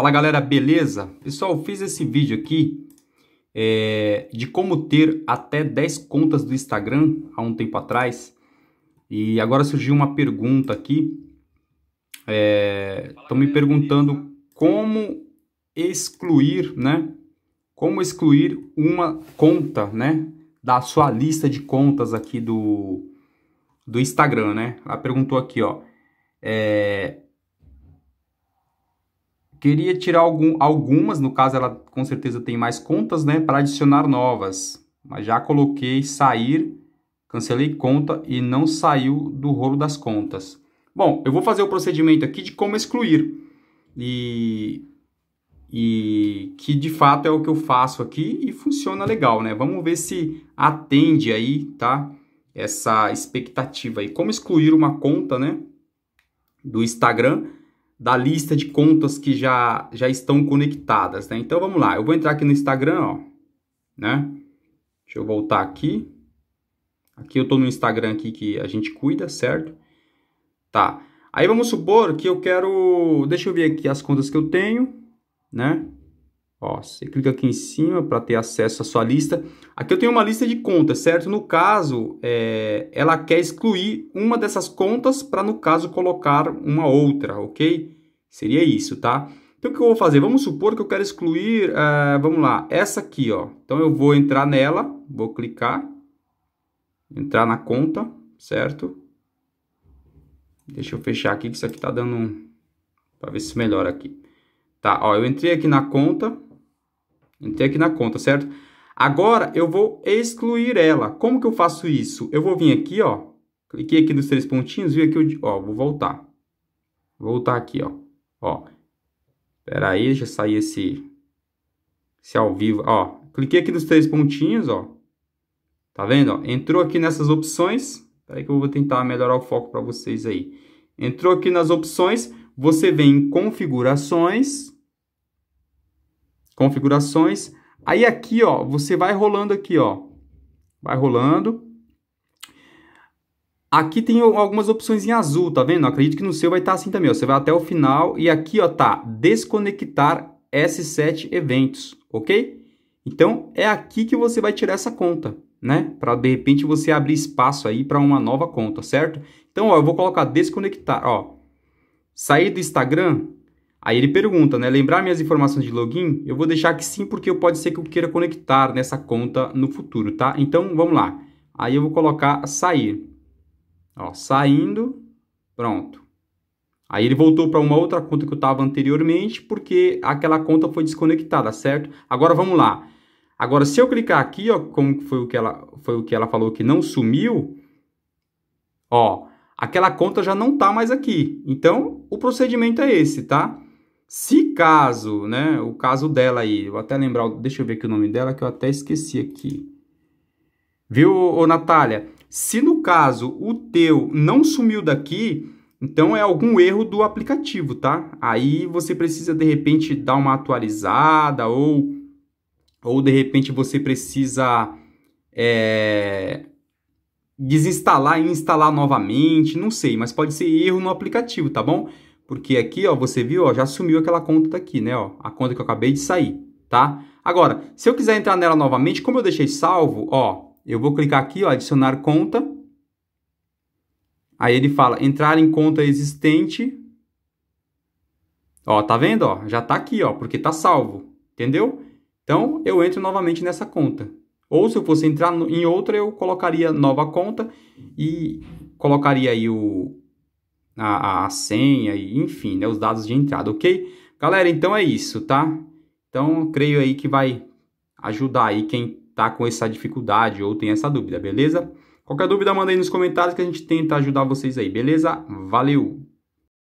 Fala galera, beleza? Pessoal, fiz esse vídeo aqui é, de como ter até 10 contas do Instagram há um tempo atrás. E agora surgiu uma pergunta aqui. Estão é, me perguntando como excluir, né? Como excluir uma conta, né? Da sua lista de contas aqui do, do Instagram, né? Ela perguntou aqui, ó. É, Queria tirar algum, algumas, no caso ela com certeza tem mais contas, né, para adicionar novas. Mas já coloquei sair, cancelei conta e não saiu do rolo das contas. Bom, eu vou fazer o procedimento aqui de como excluir. E, e que de fato é o que eu faço aqui e funciona legal, né? Vamos ver se atende aí, tá? Essa expectativa aí. Como excluir uma conta, né? Do Instagram da lista de contas que já, já estão conectadas, né? Então, vamos lá. Eu vou entrar aqui no Instagram, ó, né? Deixa eu voltar aqui. Aqui eu tô no Instagram aqui que a gente cuida, certo? Tá. Aí vamos supor que eu quero... Deixa eu ver aqui as contas que eu tenho, né? Ó, você clica aqui em cima para ter acesso à sua lista. Aqui eu tenho uma lista de contas, certo? No caso, é, ela quer excluir uma dessas contas para, no caso, colocar uma outra, ok? Seria isso, tá? Então, o que eu vou fazer? Vamos supor que eu quero excluir, uh, vamos lá, essa aqui, ó. Então, eu vou entrar nela, vou clicar, entrar na conta, certo? Deixa eu fechar aqui, que isso aqui tá dando um... para ver se melhora aqui. Tá, ó, eu entrei aqui na conta, Entrei aqui na conta, certo? Agora, eu vou excluir ela. Como que eu faço isso? Eu vou vir aqui, ó. Cliquei aqui nos três pontinhos, Vi aqui, ó, vou voltar. voltar aqui, ó. Ó. Pera aí, já saí esse... Esse ao vivo, ó. Cliquei aqui nos três pontinhos, ó. Tá vendo, ó? Entrou aqui nessas opções. Peraí que eu vou tentar melhorar o foco para vocês aí. Entrou aqui nas opções, você vem em configurações, configurações. Aí aqui, ó, você vai rolando aqui, ó. Vai rolando. Aqui tem algumas opções em azul, tá vendo? Acredito que no seu vai estar tá assim também, ó. Você vai até o final e aqui, ó, tá desconectar S7 eventos, ok? Então, é aqui que você vai tirar essa conta, né? Para de repente você abrir espaço aí para uma nova conta, certo? Então, ó, eu vou colocar desconectar, ó. Sair do Instagram, Aí ele pergunta, né? Lembrar minhas informações de login? Eu vou deixar que sim, porque pode ser que eu queira conectar nessa conta no futuro, tá? Então, vamos lá. Aí eu vou colocar sair. Ó, saindo, pronto. Aí ele voltou para uma outra conta que eu estava anteriormente, porque aquela conta foi desconectada, certo? Agora, vamos lá. Agora, se eu clicar aqui, ó, como foi o que ela, foi o que ela falou que não sumiu, ó, aquela conta já não está mais aqui. Então, o procedimento é esse, Tá? Se caso, né, o caso dela aí, vou até lembrar, deixa eu ver aqui o nome dela que eu até esqueci aqui. Viu, ô, Natália? Se no caso o teu não sumiu daqui, então é algum erro do aplicativo, tá? Aí você precisa de repente dar uma atualizada ou ou de repente você precisa é, desinstalar e instalar novamente, não sei, mas pode ser erro no aplicativo, tá bom? Porque aqui, ó, você viu, ó, já sumiu aquela conta daqui, né, ó, a conta que eu acabei de sair, tá? Agora, se eu quiser entrar nela novamente, como eu deixei salvo, ó, eu vou clicar aqui, ó, adicionar conta. Aí ele fala entrar em conta existente. Ó, tá vendo, ó? Já tá aqui, ó, porque tá salvo, entendeu? Então, eu entro novamente nessa conta. Ou se eu fosse entrar em outra, eu colocaria nova conta e colocaria aí o a, a senha, e, enfim, né, os dados de entrada, ok? Galera, então é isso, tá? Então, creio aí que vai ajudar aí quem tá com essa dificuldade ou tem essa dúvida, beleza? Qualquer dúvida, manda aí nos comentários que a gente tenta ajudar vocês aí, beleza? Valeu!